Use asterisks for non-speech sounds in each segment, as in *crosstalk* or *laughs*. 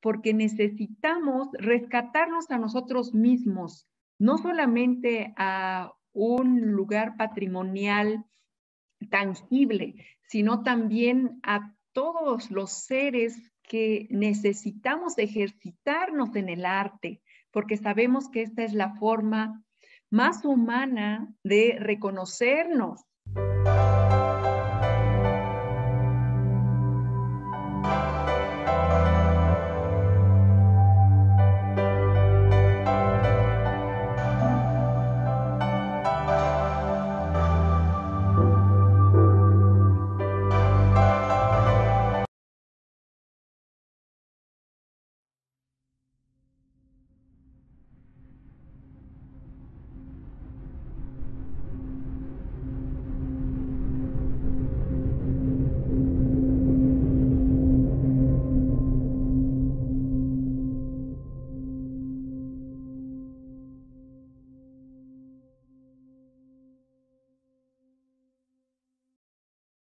porque necesitamos rescatarnos a nosotros mismos, no solamente a un lugar patrimonial tangible, sino también a todos los seres que necesitamos ejercitarnos en el arte, porque sabemos que esta es la forma más humana de reconocernos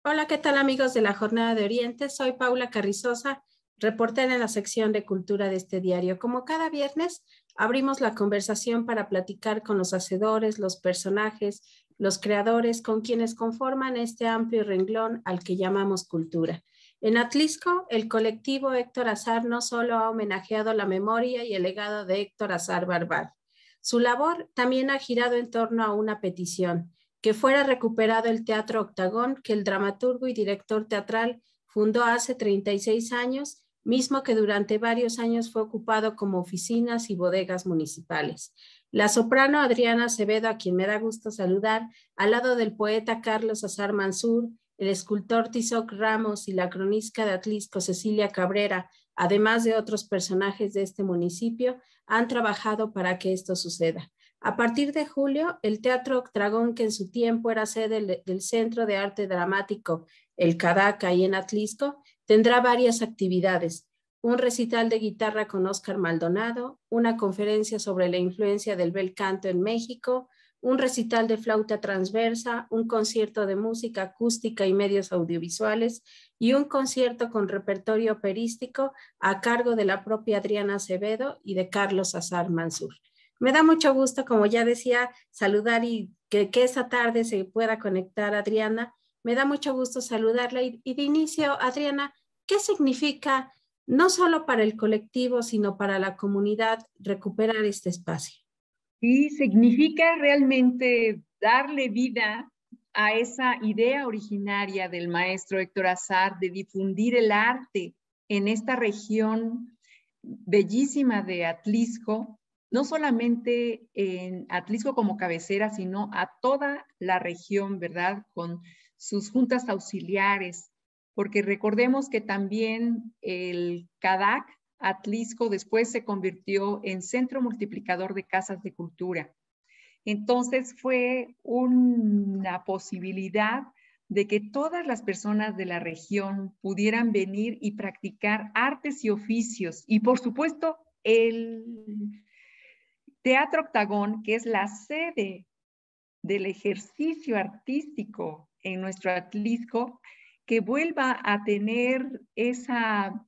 Hola, ¿qué tal amigos de la Jornada de Oriente? Soy Paula Carrizosa, reportera en la sección de cultura de este diario. Como cada viernes, abrimos la conversación para platicar con los hacedores, los personajes, los creadores, con quienes conforman este amplio renglón al que llamamos cultura. En Atlisco, el colectivo Héctor Azar no solo ha homenajeado la memoria y el legado de Héctor Azar Barbar, su labor también ha girado en torno a una petición que fuera recuperado el Teatro Octagón que el dramaturgo y director teatral fundó hace 36 años, mismo que durante varios años fue ocupado como oficinas y bodegas municipales. La soprano Adriana Acevedo, a quien me da gusto saludar, al lado del poeta Carlos Azar Mansur, el escultor Tizoc Ramos y la cronista de Atlisco Cecilia Cabrera, además de otros personajes de este municipio, han trabajado para que esto suceda. A partir de julio, el Teatro Octragón, que en su tiempo era sede del, Centro de Arte Dramático El Cadaca y en Atlisco, tendrá varias actividades. Un recital de guitarra con Óscar Maldonado, una conferencia sobre la influencia del bel canto en México, un recital de flauta transversa, un concierto de música acústica y medios audiovisuales y un concierto con repertorio operístico a cargo de la propia Adriana Acevedo y de Carlos Azar Mansur. Me da mucho gusto, como ya decía, saludar y que, esa tarde se pueda conectar Adriana. Me da mucho gusto saludarla y, de inicio, Adriana, ¿qué significa no solo para el colectivo, sino para la comunidad recuperar este espacio? Sí, significa realmente darle vida a esa idea originaria del maestro Héctor Azar de difundir el arte en esta región bellísima de Atlisco, no solamente en Atlisco como cabecera, sino a toda la región, ¿verdad? Con sus juntas auxiliares, porque recordemos que también el CADAC Atlisco después se convirtió en centro multiplicador de casas de cultura. Entonces fue una posibilidad de que todas las personas de la región pudieran venir y practicar artes y oficios y por supuesto el Teatro Octagón, que es la sede del ejercicio artístico en nuestro Atlisco, que vuelva a tener esa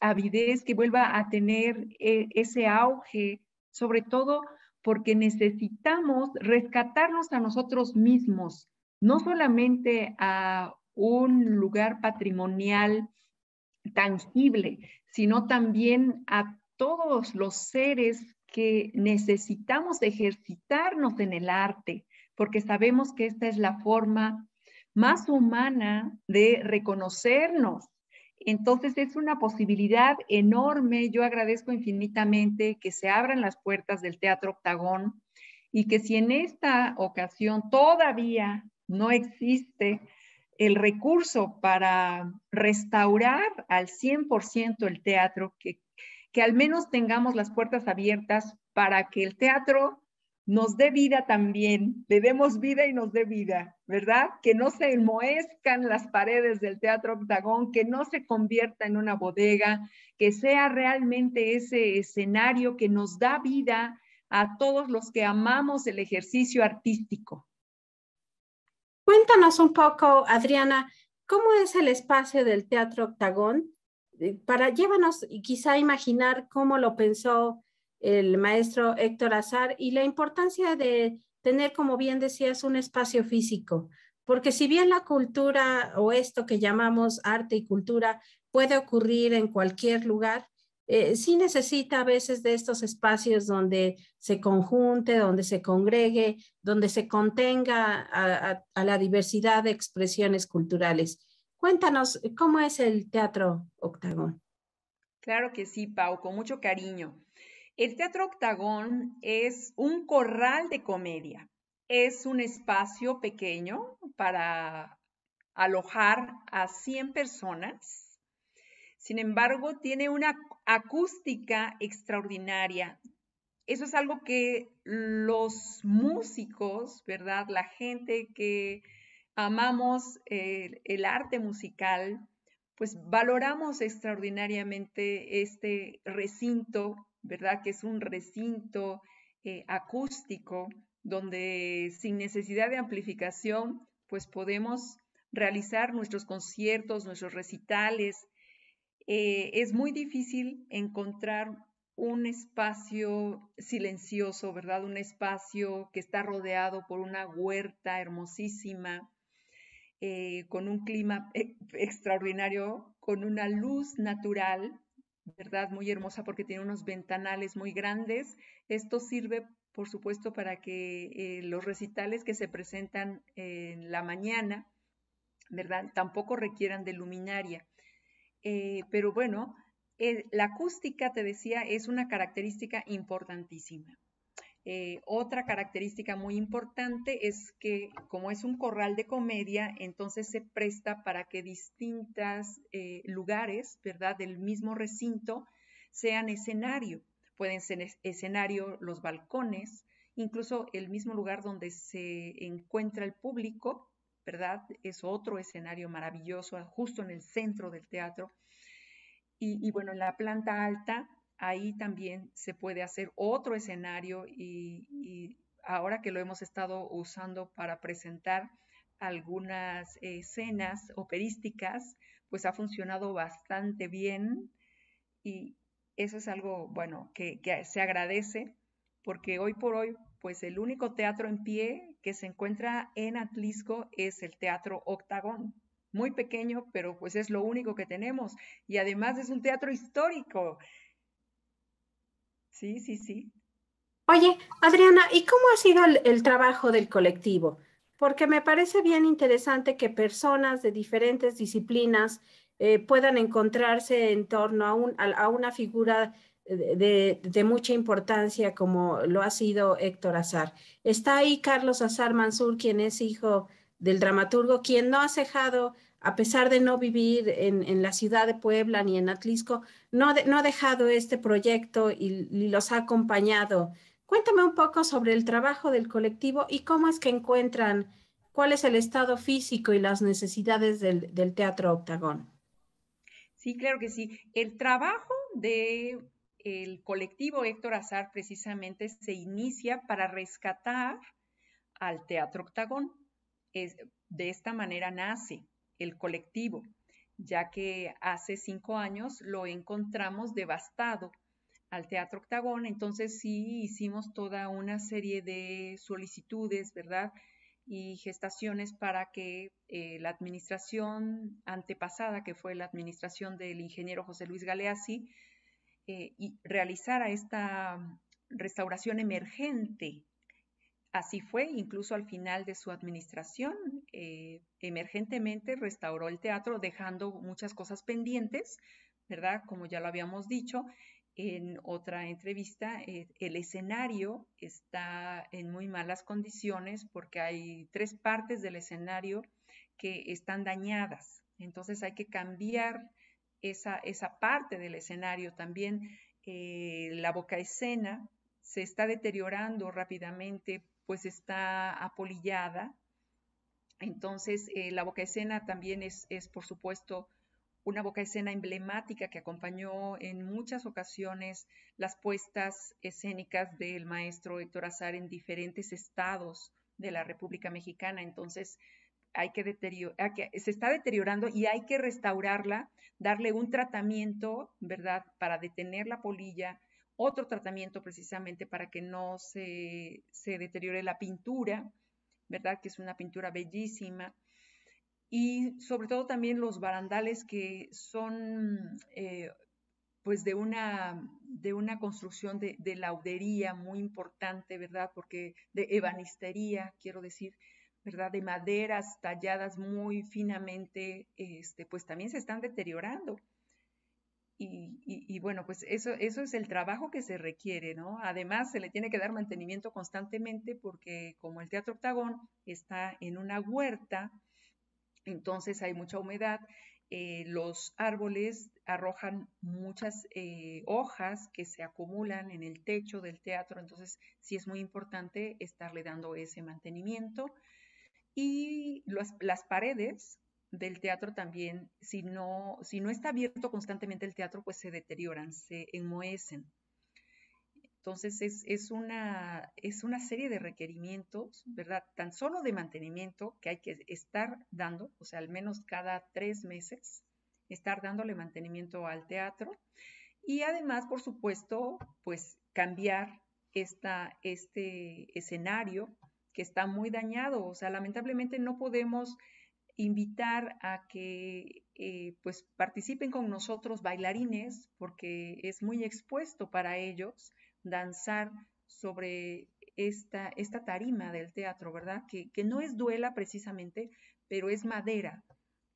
avidez, que vuelva a tener eh, ese auge, sobre todo porque necesitamos rescatarnos a nosotros mismos, no solamente a un lugar patrimonial tangible, sino también a todos los seres que necesitamos ejercitarnos en el arte, porque sabemos que esta es la forma más humana de reconocernos. Entonces es una posibilidad enorme. Yo agradezco infinitamente que se abran las puertas del Teatro Octagón y que si en esta ocasión todavía no existe el recurso para restaurar al 100% el teatro, que que al menos tengamos las puertas abiertas para que el teatro nos dé vida también, le demos vida y nos dé vida, ¿verdad? Que no se enmoezcan las paredes del Teatro Octagón, que no se convierta en una bodega, que sea realmente ese escenario que nos da vida a todos los que amamos el ejercicio artístico. Cuéntanos un poco, Adriana, ¿cómo es el espacio del Teatro Octagón para llévanos quizá imaginar cómo lo pensó el maestro Héctor Azar y la importancia de tener, como bien decías, un espacio físico, porque si bien la cultura o esto que llamamos arte y cultura puede ocurrir en cualquier lugar, eh, sí necesita a veces de estos espacios donde se conjunte, donde se congregue, donde se contenga a la diversidad de expresiones culturales. Cuéntanos, ¿cómo es el Teatro Octagón? Claro que sí, Pau, con mucho cariño. El Teatro Octagón es un corral de comedia. Es un espacio pequeño para alojar a 100 personas. Sin embargo, tiene una acústica extraordinaria. Eso es algo que los músicos, ¿verdad? La gente que amamos el, arte musical, pues valoramos extraordinariamente este recinto, ¿verdad? Que es un recinto eh, acústico donde sin necesidad de amplificación, pues podemos realizar nuestros conciertos, nuestros recitales. Eh, es muy difícil encontrar un espacio silencioso, ¿verdad? Un espacio que está rodeado por una huerta hermosísima, eh, con un clima e, extraordinario, con una luz natural, ¿verdad? Muy hermosa porque tiene unos ventanales muy grandes. Esto sirve, por supuesto, para que eh, los recitales que se presentan en la mañana, ¿verdad? Tampoco requieran de luminaria. Eh, pero bueno, la acústica, te decía, es una característica importantísima. Eh, otra característica muy importante es que como es un corral de comedia, entonces se presta para que distintos eh, lugares, ¿verdad?, del mismo recinto sean escenario. Pueden ser escenario los balcones, incluso el mismo lugar donde se encuentra el público, ¿verdad? Es otro escenario maravilloso, justo en el centro del teatro. Y, y bueno, en la planta alta ahí también se puede hacer otro escenario y, ahora que lo hemos estado usando para presentar algunas escenas operísticas, pues ha funcionado bastante bien y eso es algo, bueno, que, que se agradece porque hoy por hoy, pues el único teatro en pie que se encuentra en Atlisco es el Teatro Octagón. Muy pequeño, pero pues es lo único que tenemos. Y además es un teatro histórico. Sí, sí, sí. Oye, Adriana, ¿y cómo ha sido el, trabajo del colectivo? Porque me parece bien interesante que personas de diferentes disciplinas eh, puedan encontrarse en torno a, una figura de, de, mucha importancia como lo ha sido Héctor Azar. Está ahí Carlos Azar Mansur, quien es hijo del dramaturgo, quien no ha cejado a pesar de no vivir en, la ciudad de Puebla ni en Atlisco, no, ha dejado este proyecto y, los ha acompañado. Cuéntame un poco sobre el trabajo del colectivo y cómo es que encuentran, cuál es el estado físico y las necesidades del, Teatro Octagón. Sí, claro que sí. El trabajo del colectivo Héctor Azar precisamente se inicia para rescatar al Teatro Octagón. de esta manera nace el colectivo, ya que hace cinco años lo encontramos devastado al Teatro Octagón, entonces sí hicimos toda una serie de solicitudes, ¿verdad? Y gestaciones para que eh, la administración antepasada, que fue la administración del ingeniero José Luis Galeazzi, eh, y realizara esta restauración emergente Así fue, incluso al final de su administración, eh, emergentemente restauró el teatro, dejando muchas cosas pendientes, ¿verdad? Como ya lo habíamos dicho en otra entrevista, eh, el escenario está en muy malas condiciones porque hay tres partes del escenario que están dañadas. Entonces hay que cambiar esa, esa parte del escenario. También eh, la boca escena se está deteriorando rápidamente pues está apolillada. Entonces, eh, la boca escena también es, por supuesto, una boca escena emblemática que acompañó en muchas ocasiones las puestas escénicas del maestro Héctor Azar en diferentes estados de la República Mexicana. Entonces, hay que, se está deteriorando y hay que restaurarla, darle un tratamiento, ¿verdad?, para detener la polilla, otro tratamiento precisamente para que no se, deteriore la pintura, ¿verdad? Que es una pintura bellísima. Y sobre todo también los barandales que son eh, pues de una, de una construcción de, laudería muy importante, ¿verdad? Porque de ebanistería, quiero decir, ¿verdad? De maderas talladas muy finamente, este, pues también se están deteriorando. Y, bueno, pues eso, eso es el trabajo que se requiere, ¿no? Además, se le tiene que dar mantenimiento constantemente porque como el Teatro Octagón está en una huerta, entonces hay mucha humedad, eh, los árboles arrojan muchas eh, hojas que se acumulan en el techo del teatro, entonces sí es muy importante estarle dando ese mantenimiento. Y las paredes, del teatro también, si no, si no está abierto constantemente el teatro, pues se deterioran, se enmohecen. Entonces es, una, es una serie de requerimientos, ¿verdad? Tan solo de mantenimiento que hay que estar dando, o sea, al menos cada tres meses, estar dándole mantenimiento al teatro. Y además, por supuesto, pues cambiar esta, este escenario que está muy dañado. O sea, lamentablemente no podemos invitar a que eh, pues participen con nosotros bailarines, porque es muy expuesto para ellos danzar sobre esta, esta tarima del teatro, ¿verdad? Que, no es duela precisamente, pero es madera,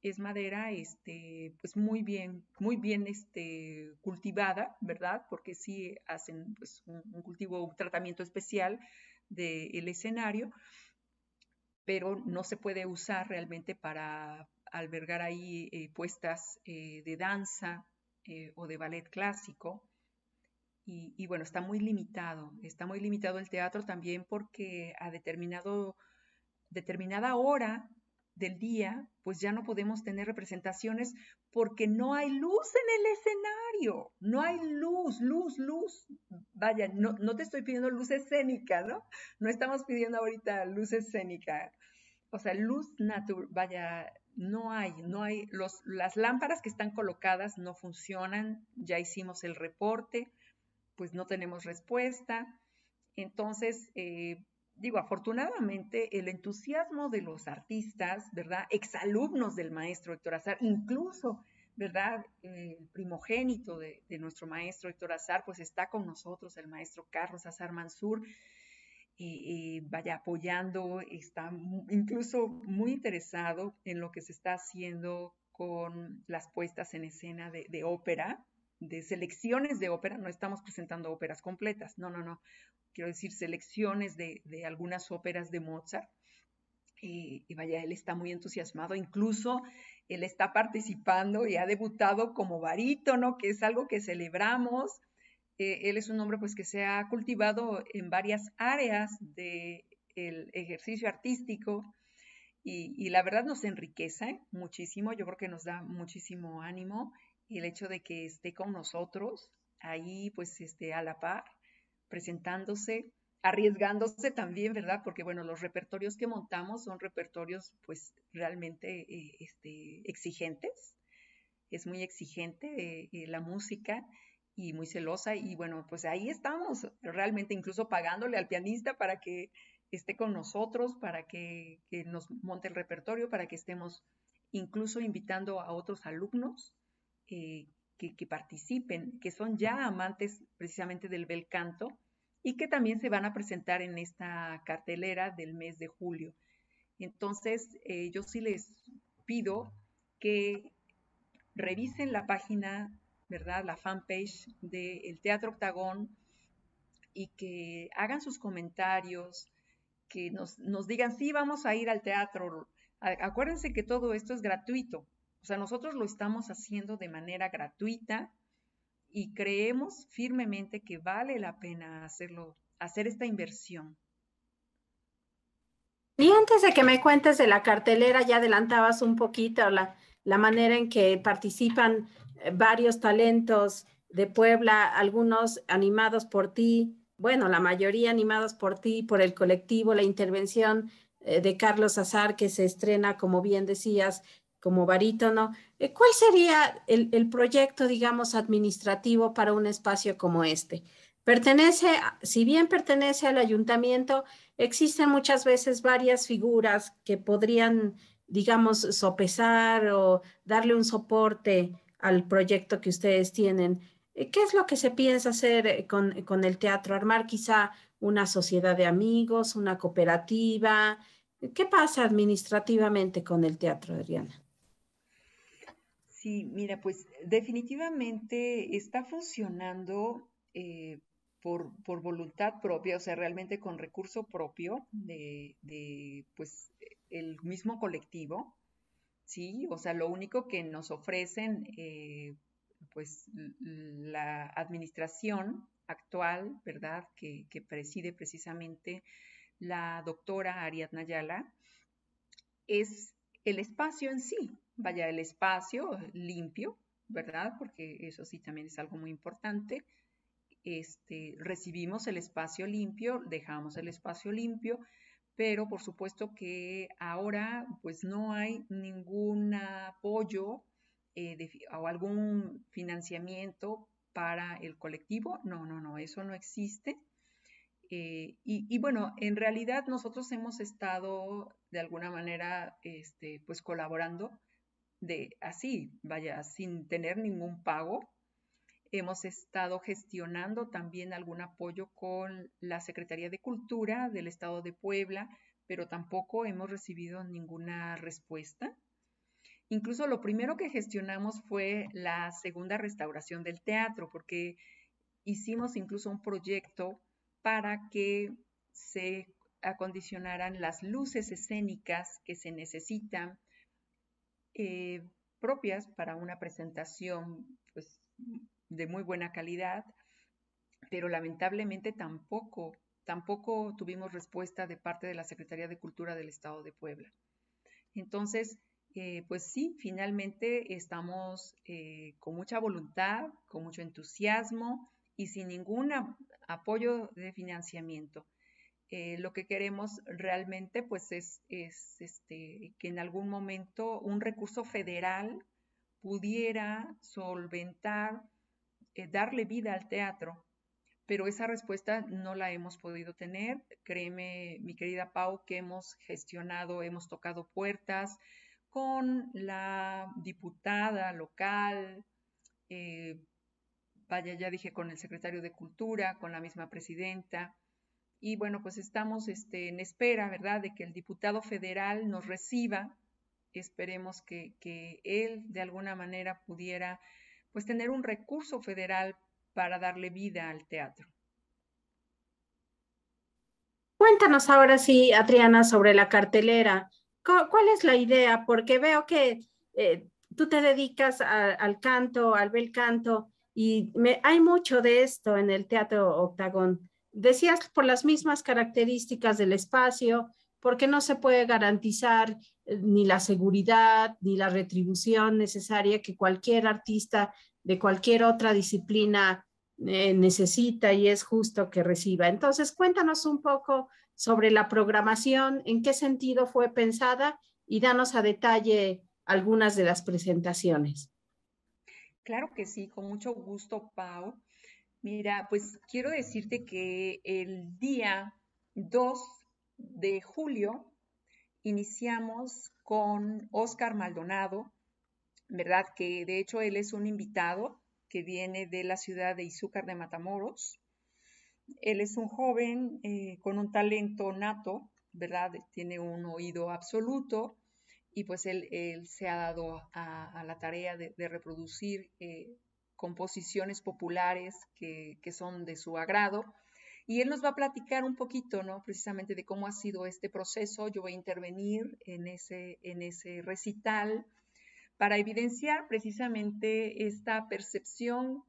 es madera este, pues muy bien, muy bien este, cultivada, ¿verdad? Porque sí hacen pues, un, cultivo, un tratamiento especial del escenario pero no se puede usar realmente para albergar ahí eh, puestas eh, de danza eh, o de ballet clásico. Y, bueno, está muy limitado, está muy limitado el teatro también porque a determinado, determinada hora del día, pues ya no podemos tener representaciones porque no hay luz en el escenario, no hay luz, luz, luz. Vaya, no, no te estoy pidiendo luz escénica, ¿no? No estamos pidiendo ahorita luz escénica. O sea, luz natural, vaya, no hay, no hay. las lámparas que están colocadas no funcionan, ya hicimos el reporte, pues no tenemos respuesta. Entonces, eh, digo, afortunadamente el entusiasmo de los artistas, ¿verdad? Exalumnos del maestro Héctor Azar, incluso, ¿verdad? Eh, el primogénito de, nuestro maestro Héctor Azar, pues está con nosotros, el maestro Carlos Azar Mansur. Eh, eh, vaya apoyando, está incluso muy interesado en lo que se está haciendo con las puestas en escena de ópera, de selecciones de ópera, no estamos presentando óperas completas, no, no, no, quiero decir, selecciones de, algunas óperas de Mozart. Eh, y vaya, él está muy entusiasmado, incluso él está participando y ha debutado como barítono, que es algo que celebramos. Eh, él es un hombre pues que se ha cultivado en varias áreas del ejercicio artístico y, la verdad nos enriquece muchísimo, yo creo que nos da muchísimo ánimo el hecho de que esté con nosotros ahí pues esté a la par presentándose, arriesgándose también, ¿verdad? Porque bueno, los repertorios que montamos son repertorios pues realmente eh, este, exigentes, es muy exigente eh, la música y muy celosa y bueno, pues ahí estamos realmente incluso pagándole al pianista para que esté con nosotros, para que, nos monte el repertorio, para que estemos incluso invitando a otros alumnos eh, que, participen, que son ya amantes precisamente del bel canto y que también se van a presentar en esta cartelera del mes de julio. Entonces, eh, yo sí les pido que revisen la página, ¿verdad? La fanpage del Teatro Octagón y que hagan sus comentarios, que nos, nos digan, si vamos a ir al teatro. Acuérdense que todo esto es gratuito, o sea, nosotros lo estamos haciendo de manera gratuita y creemos firmemente que vale la pena hacerlo, hacer esta inversión. Y antes de que me cuentes de la cartelera, ya adelantabas un poquito la, la manera en que participan eh, varios talentos de Puebla, algunos animados por ti, bueno, la mayoría animados por ti, por el colectivo, la intervención eh, de Carlos Azar, que se estrena, como bien decías, como barítono. Eh, ¿Cuál sería el, proyecto, digamos, administrativo para un espacio como este? Pertenece, si bien pertenece al ayuntamiento, existen muchas veces varias figuras que podrían, digamos, sopesar o darle un soporte al proyecto que ustedes tienen. Eh, ¿Qué es lo que se piensa hacer eh, con, con el teatro? ¿Armar quizá una sociedad de amigos, una cooperativa? ¿Qué pasa administrativamente con el teatro, Adriana? Sí, mira, pues definitivamente está funcionando eh, por, voluntad propia, o sea, realmente con recurso propio de, pues el mismo colectivo, ¿sí? O sea, lo único que nos ofrecen, eh, pues la administración actual, ¿verdad? Que, que preside precisamente la doctora Ariadna Ayala, es el espacio en sí, vaya el espacio limpio, ¿verdad? Porque eso sí también es algo muy importante. Este, recibimos el espacio limpio, dejamos el espacio limpio, pero por supuesto que ahora pues no hay ningún apoyo eh, o algún financiamiento para el colectivo. No, no, no, eso no existe. Eh, y, bueno, en realidad nosotros hemos estado de alguna manera este, pues colaborando de así, vaya, sin tener ningún pago. Hemos estado gestionando también algún apoyo con la Secretaría de Cultura del Estado de Puebla, pero tampoco hemos recibido ninguna respuesta. Incluso lo primero que gestionamos fue la segunda restauración del teatro, porque hicimos incluso un proyecto para que se acondicionaran las luces escénicas que se necesitan eh, propias para una presentación pues, de muy buena calidad, pero lamentablemente tampoco, tampoco tuvimos respuesta de parte de la Secretaría de Cultura del Estado de Puebla. Entonces, eh, pues sí, finalmente estamos eh, con mucha voluntad, con mucho entusiasmo y sin ningún apoyo de financiamiento. Eh, lo que queremos realmente pues es, este, que en algún momento un recurso federal pudiera solventar, eh, darle vida al teatro. Pero esa respuesta no la hemos podido tener. Créeme, mi querida Pau, que hemos gestionado, hemos tocado puertas con la diputada local, eh, vaya, ya dije, con el secretario de Cultura, con la misma presidenta, y bueno, pues estamos este, en espera, ¿verdad?, de que el diputado federal nos reciba. Esperemos que, que, él de alguna manera pudiera, pues, tener un recurso federal para darle vida al teatro. Cuéntanos ahora sí, Adriana, sobre la cartelera. ¿Cuál es la idea? Porque veo que eh, tú te dedicas al canto, al bel canto, y hay mucho de esto en el Teatro Octagón decías por las mismas características del espacio, porque no se puede garantizar eh, ni la seguridad ni la retribución necesaria que cualquier artista de cualquier otra disciplina eh, necesita y es justo que reciba. Entonces, cuéntanos un poco sobre la programación, en qué sentido fue pensada y danos a detalle algunas de las presentaciones. Claro que sí, con mucho gusto, Pau. Mira, pues quiero decirte que el día 2 de julio iniciamos con Oscar Maldonado, ¿verdad? Que de hecho él es un invitado que viene de la ciudad de Izúcar de Matamoros. Él es un joven eh, con un talento nato, ¿verdad? Tiene un oído absoluto y pues él, se ha dado a, la tarea de, reproducir eh, composiciones populares que, son de su agrado. Y él nos va a platicar un poquito, ¿no? Precisamente de cómo ha sido este proceso. Yo voy a intervenir en ese, en ese recital para evidenciar precisamente esta percepción,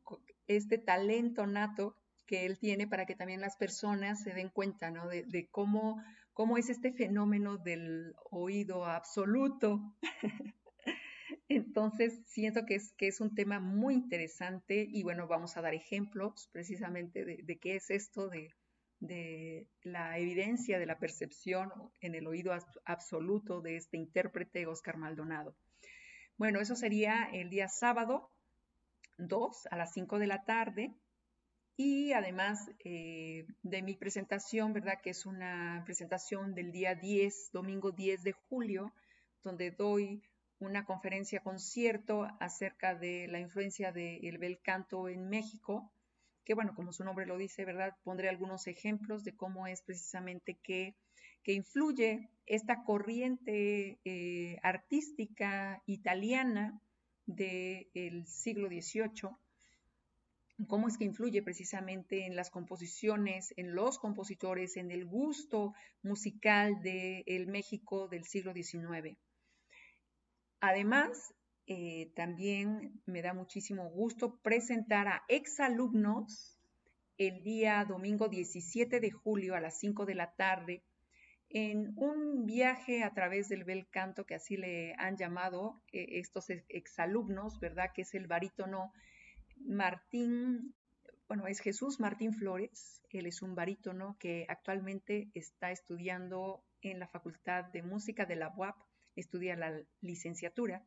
este talento nato que él tiene para que también las personas se den cuenta ¿no? de, cómo, cómo es este fenómeno del oído absoluto *laughs* Entonces, siento que es, es un tema muy interesante y bueno, vamos a dar ejemplos precisamente de, qué es esto de, la evidencia de la percepción en el oído absoluto de este intérprete Oscar Maldonado. Bueno, eso sería el día sábado 2 a las 5 de la tarde y además eh, de mi presentación, ¿verdad? Que es una presentación del día 10, domingo 10 de julio, donde doy una conferencia concierto acerca de la influencia del bel canto en México, que bueno, como su nombre lo dice, ¿verdad? Pondré algunos ejemplos de cómo es precisamente que, influye esta corriente eh, artística italiana del siglo XVIII, cómo es que influye precisamente en las composiciones, en los compositores, en el gusto musical del de México del siglo XIX. Además, eh, también me da muchísimo gusto presentar a exalumnos el día domingo 17 de julio a las 5 de la tarde en un viaje a través del bel canto que así le han llamado eh, estos exalumnos, ¿verdad? Que es el barítono Martín, bueno, es Jesús Martín Flores, él es un barítono que actualmente está estudiando en la Facultad de Música de la UAP estudia la licenciatura,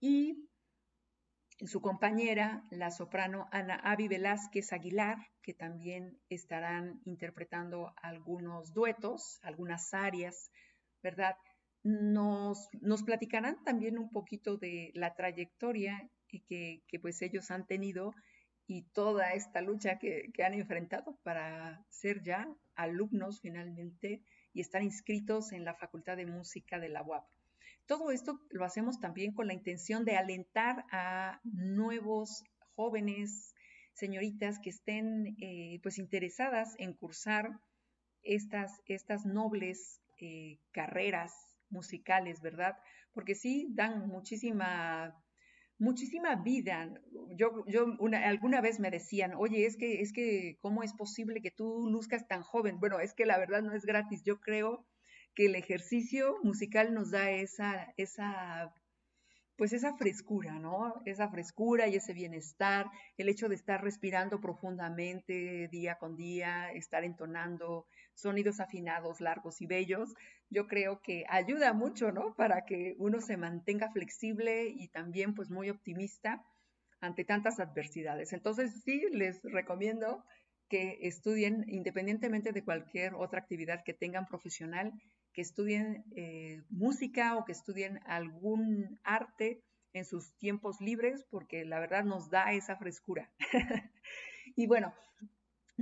y su compañera, la soprano Ana Avi Velázquez Aguilar, que también estarán interpretando algunos duetos, algunas arias, ¿verdad? Nos, nos platicarán también un poquito de la trayectoria que, que pues ellos han tenido y toda esta lucha que, que, han enfrentado para ser ya alumnos finalmente y estar inscritos en la Facultad de Música de la UAP. Todo esto lo hacemos también con la intención de alentar a nuevos jóvenes, señoritas que estén eh, pues interesadas en cursar estas, estas nobles eh, carreras musicales, ¿verdad? Porque sí dan muchísima, muchísima vida. Yo, yo alguna vez me decían, oye, es que, es que, ¿cómo es posible que tú luzcas tan joven? Bueno, es que la verdad no es gratis. Yo creo que el ejercicio musical nos da esa, esa, pues esa frescura, ¿no? Esa frescura y ese bienestar, el hecho de estar respirando profundamente día con día, estar entonando sonidos afinados, largos y bellos, yo creo que ayuda mucho, ¿no? Para que uno se mantenga flexible y también pues muy optimista ante tantas adversidades. Entonces sí, les recomiendo que estudien independientemente de cualquier otra actividad que tengan profesional, que estudien eh, música o que estudien algún arte en sus tiempos libres, porque la verdad nos da esa frescura. *laughs* y bueno,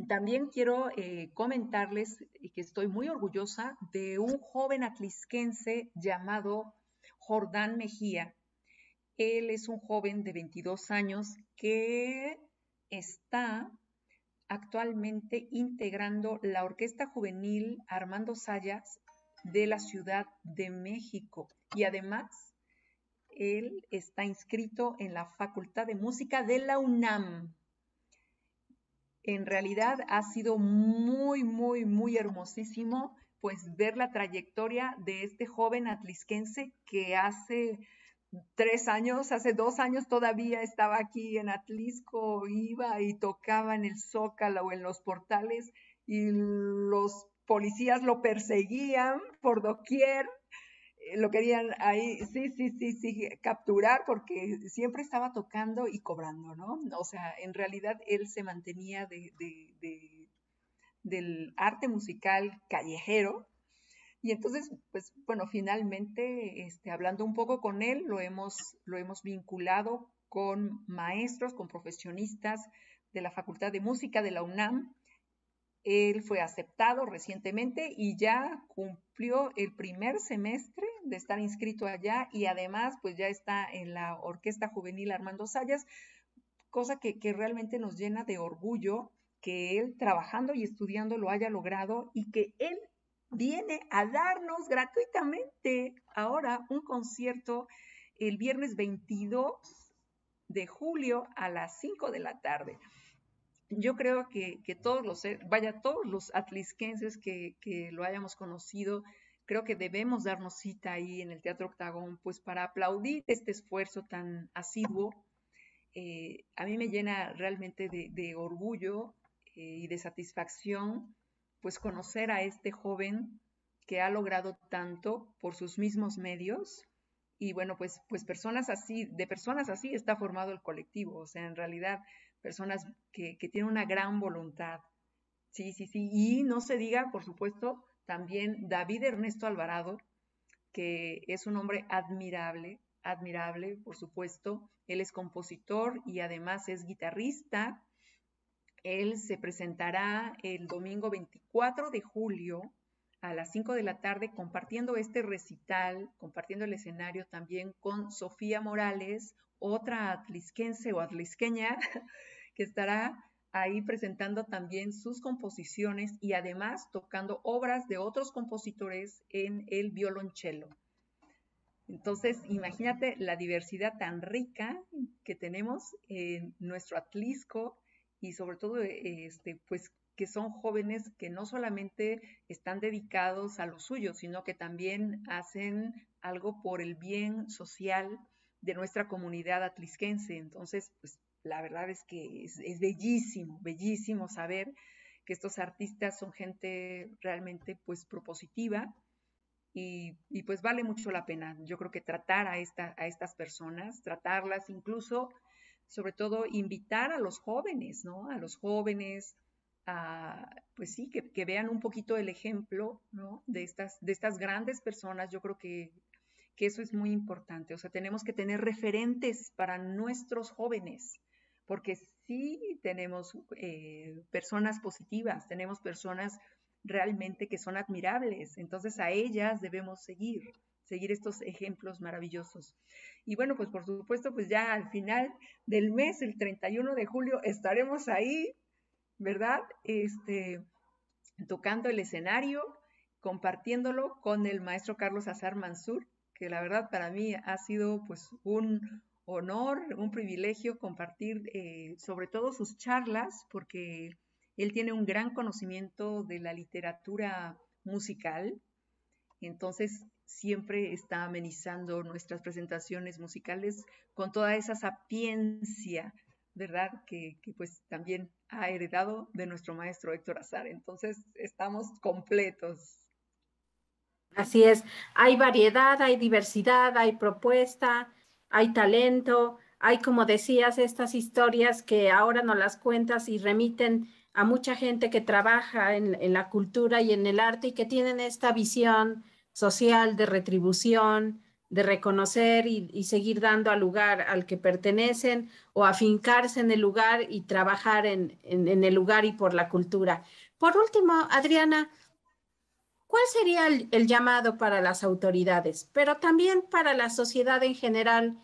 también quiero eh, comentarles que estoy muy orgullosa de un joven atlisquense llamado Jordán Mejía. Él es un joven de 22 años que está actualmente integrando la Orquesta Juvenil Armando Sayas de la Ciudad de México y además él está inscrito en la Facultad de Música de la UNAM. En realidad ha sido muy, muy, muy hermosísimo pues ver la trayectoria de este joven atlisquense que hace tres años, hace dos años todavía estaba aquí en Atlisco, iba y tocaba en el Zócalo, o en los portales, y los policías lo perseguían por doquier, eh, lo querían ahí, sí, sí, sí, sí, capturar porque siempre estaba tocando y cobrando, ¿no? O sea, en realidad él se mantenía del arte musical callejero. Y entonces, pues bueno, finalmente, este, hablando un poco con él, lo hemos, lo hemos vinculado con maestros, con profesionistas de la Facultad de Música de la UNAM, él fue aceptado recientemente y ya cumplió el primer semestre de estar inscrito allá y además pues ya está en la Orquesta Juvenil Armando Sayas, cosa que, que realmente nos llena de orgullo que él trabajando y estudiando lo haya logrado y que él viene a darnos gratuitamente ahora un concierto el viernes 22 de julio a las 5 de la tarde yo creo que, todos los, vaya, todos los atlisquenses que, lo hayamos conocido, creo que debemos darnos cita ahí en el Teatro Octagón, pues para aplaudir este esfuerzo tan asiduo. Eh, a mí me llena realmente de, orgullo eh, y de satisfacción, pues conocer a este joven que ha logrado tanto por sus mismos medios. Y bueno, pues, pues personas así, de personas así está formado el colectivo. O sea, en realidad personas que, tienen una gran voluntad. Sí, sí, sí. Y no se diga, por supuesto, también David Ernesto Alvarado, que es un hombre admirable, admirable, por supuesto. Él es compositor y además es guitarrista. Él se presentará el domingo 24 de julio a las 5 de la tarde compartiendo este recital, compartiendo el escenario también con Sofía Morales, otra atlisquense o atlisqueña, *laughs* que estará ahí presentando también sus composiciones y además tocando obras de otros compositores en el violonchelo. Entonces, imagínate la diversidad tan rica que tenemos en nuestro Atlisco y sobre todo, este, pues que son jóvenes que no solamente están dedicados a lo suyo, sino que también hacen algo por el bien social de nuestra comunidad atlisquense. Entonces, pues la verdad es que es, bellísimo, bellísimo saber que estos artistas son gente realmente pues propositiva y, pues vale mucho la pena. Yo creo que tratar a, esta, a estas personas, tratarlas incluso, sobre todo invitar a los jóvenes, ¿no? A los jóvenes, pues sí, que, vean un poquito el ejemplo de, estas, de estas grandes personas. Yo creo que, eso es muy importante. O sea, tenemos que tener referentes para nuestros jóvenes, porque sí tenemos eh, personas positivas, tenemos personas realmente que son admirables. Entonces a ellas debemos seguir seguir estos ejemplos maravillosos. Y bueno, pues por supuesto, pues ya al final del mes, el 31 de julio, estaremos ahí ¿verdad? Este, tocando el escenario, compartiéndolo con el maestro Carlos Azar Mansur, que la verdad para mí ha sido pues un honor, un privilegio compartir eh, sobre todo sus charlas, porque él tiene un gran conocimiento de la literatura musical, entonces siempre está amenizando nuestras presentaciones musicales con toda esa sapiencia, ¿verdad? Que, que pues también ha heredado de nuestro maestro Héctor Azar. Entonces, estamos completos. Así es, hay variedad, hay diversidad, hay propuesta, hay talento, hay, como decías, estas historias que ahora nos las cuentas y remiten a mucha gente que trabaja en, en la cultura y en el arte y que tienen esta visión social de retribución, de reconocer y, seguir dando al lugar al que pertenecen o afincarse en el lugar y trabajar en, en, el lugar y por la cultura. Por último, Adriana, ¿cuál sería el, el, llamado para las autoridades, pero también para la sociedad en general,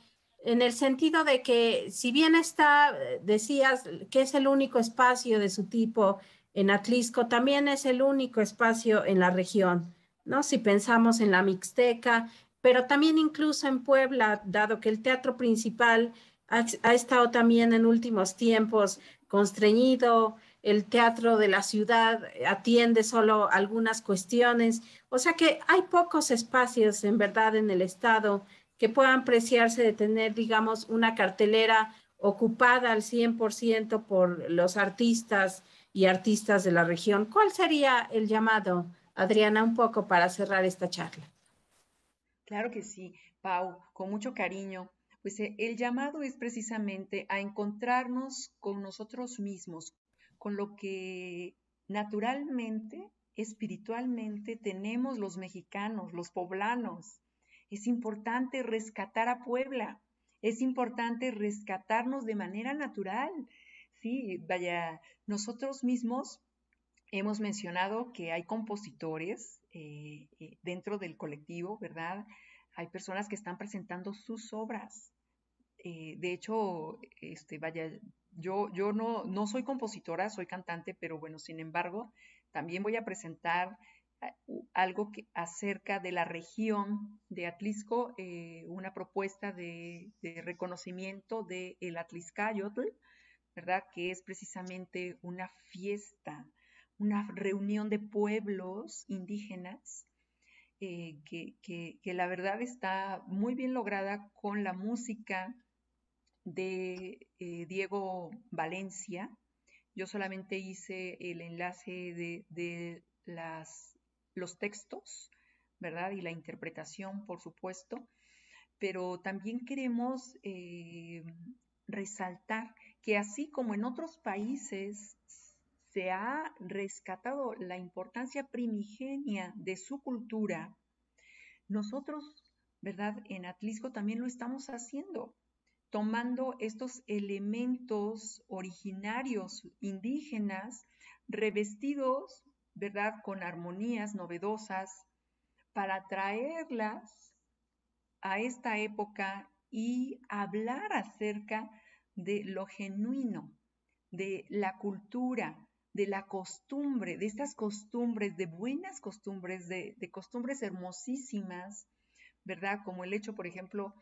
en el sentido de que si bien está, decías que es el único espacio de su tipo en Atlisco, también es el único espacio en la región, ¿no? Si pensamos en la Mixteca, pero también incluso en Puebla, dado que el teatro principal ha, estado también en últimos tiempos constreñido, el teatro de la ciudad atiende solo algunas cuestiones, o sea que hay pocos espacios en verdad en el Estado que puedan preciarse de tener, digamos, una cartelera ocupada al 100% por los artistas y artistas de la región. ¿Cuál sería el llamado, Adriana, un poco para cerrar esta charla? Claro que sí, Pau, con mucho cariño. Pues eh, el llamado es precisamente a encontrarnos con nosotros mismos, con lo que naturalmente, espiritualmente tenemos los mexicanos, los poblanos. Es importante rescatar a Puebla, es importante rescatarnos de manera natural. Sí, vaya, nosotros mismos hemos mencionado que hay compositores eh, eh, dentro del colectivo, ¿verdad? Hay personas que están presentando sus obras. Eh, de hecho, este, vaya, yo, yo no, no soy compositora, soy cantante, pero bueno, sin embargo, también voy a presentar algo acerca de la región de Atlisco, una propuesta de, reconocimiento del de Atliscayotl, ¿verdad? Que es precisamente una fiesta una reunión de pueblos indígenas eh, que, la verdad está muy bien lograda con la música de eh, Diego Valencia. Yo solamente hice el enlace de, las, los textos, ¿verdad? Y la interpretación, por supuesto. Pero también queremos eh, resaltar que así como en otros países se ha rescatado la importancia primigenia de su cultura, nosotros, ¿verdad? En Atlisco también lo estamos haciendo, tomando estos elementos originarios indígenas, revestidos, ¿verdad? Con armonías novedosas, para traerlas a esta época y hablar acerca de lo genuino, de la cultura, de la costumbre, de estas costumbres, de buenas costumbres, de, costumbres hermosísimas, ¿verdad? Como el hecho, por ejemplo,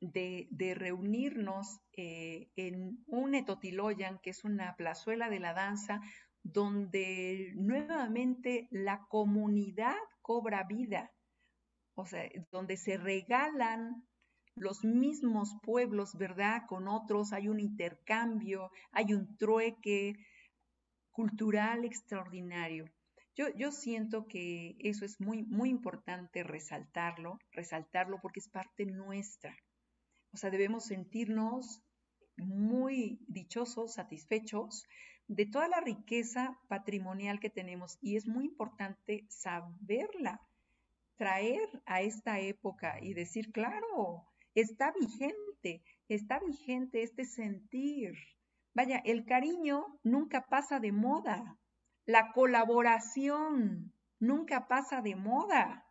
de, reunirnos eh, en un etotiloyan, que es una plazuela de la danza, donde nuevamente la comunidad cobra vida, o sea, donde se regalan los mismos pueblos, ¿verdad? Con otros hay un intercambio, hay un trueque, cultural extraordinario. Yo, yo, siento que eso es muy, muy importante resaltarlo, resaltarlo porque es parte nuestra. O sea, debemos sentirnos muy dichosos, satisfechos de toda la riqueza patrimonial que tenemos y es muy importante saberla, traer a esta época y decir, claro, está vigente, está vigente este sentir, Vaya, el cariño nunca pasa de moda. La colaboración nunca pasa de moda.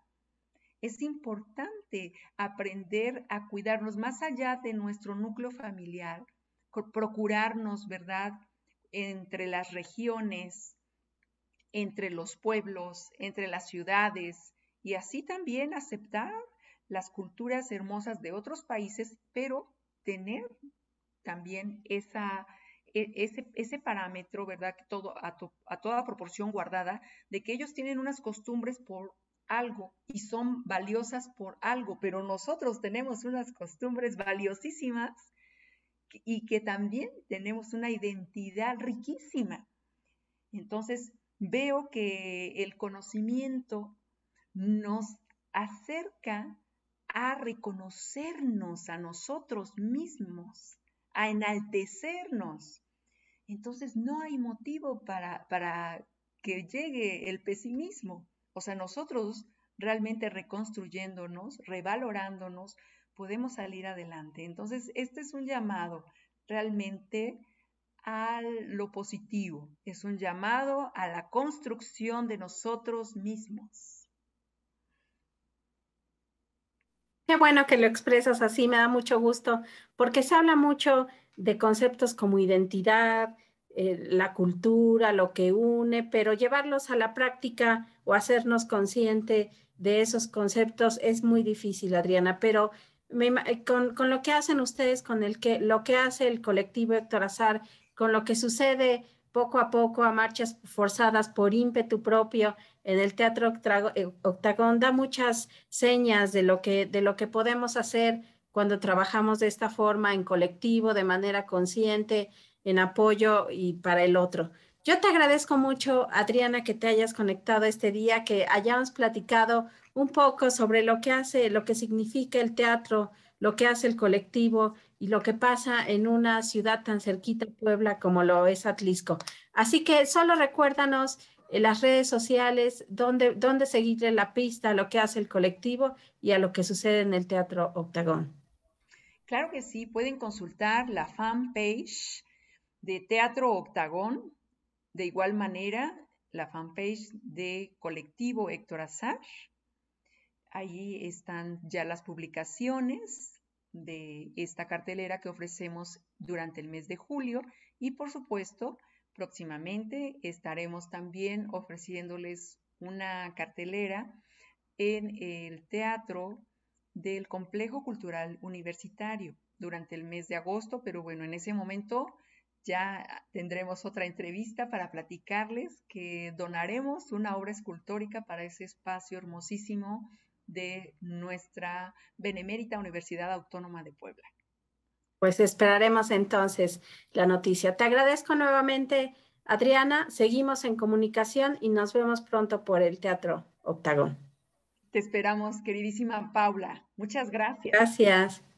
Es importante aprender a cuidarnos más allá de nuestro núcleo familiar, procurarnos, ¿verdad? Entre las regiones, entre los pueblos, entre las ciudades y así también aceptar las culturas hermosas de otros países, pero tener también esa e, ese, ese parámetro, ¿verdad? Que todo, a, a toda proporción guardada, de que ellos tienen unas costumbres por algo y son valiosas por algo, pero nosotros tenemos unas costumbres valiosísimas y que también tenemos una identidad riquísima. Entonces, veo que el conocimiento nos acerca a reconocernos a nosotros mismos, a enaltecernos, entonces no hay motivo para, para que llegue el pesimismo. O sea, nosotros realmente reconstruyéndonos, revalorándonos, podemos salir adelante. Entonces, este es un llamado realmente a lo positivo, es un llamado a la construcción de nosotros mismos. Qué bueno que lo expresas así, me da mucho gusto, porque se habla mucho de conceptos como identidad, eh, la cultura, lo que une, pero llevarlos a la práctica o hacernos consciente de esos conceptos es muy difícil, Adriana, pero eh, con, lo que hacen ustedes, con el que, lo que hace el colectivo Héctor Azar, con lo que sucede poco a poco a marchas forzadas por ímpetu propio en el Teatro eh, Octagón, da muchas señas de lo que, de lo que podemos hacer cuando trabajamos de esta forma en colectivo, de manera consciente, en apoyo y para el otro. Yo te agradezco mucho, Adriana, que te hayas conectado este día, que hayamos platicado un poco sobre lo que hace, lo que significa el teatro, lo que hace el colectivo y lo que pasa en una ciudad tan cerquita Puebla como lo es Atlisco. Así que solo recuérdanos en eh, las redes sociales, dónde, dónde seguirle la pista a lo que hace el colectivo y a lo que sucede en el Teatro Octagón. Claro que sí, pueden consultar la fanpage de Teatro Octagón, de igual manera la fanpage de Colectivo Héctor Azar. Ahí están ya las publicaciones de esta cartelera que ofrecemos durante el mes de julio y por supuesto próximamente estaremos también ofreciéndoles una cartelera en el Teatro del complejo cultural universitario durante el mes de agosto, pero bueno, en ese momento ya tendremos otra entrevista para platicarles que donaremos una obra escultórica para ese espacio hermosísimo de nuestra benemérita Universidad Autónoma de Puebla. Pues esperaremos entonces la noticia. Te agradezco nuevamente, Adriana. Seguimos en comunicación y nos vemos pronto por el Teatro Octagón. Te esperamos, queridísima Paula. Muchas gracias. Gracias.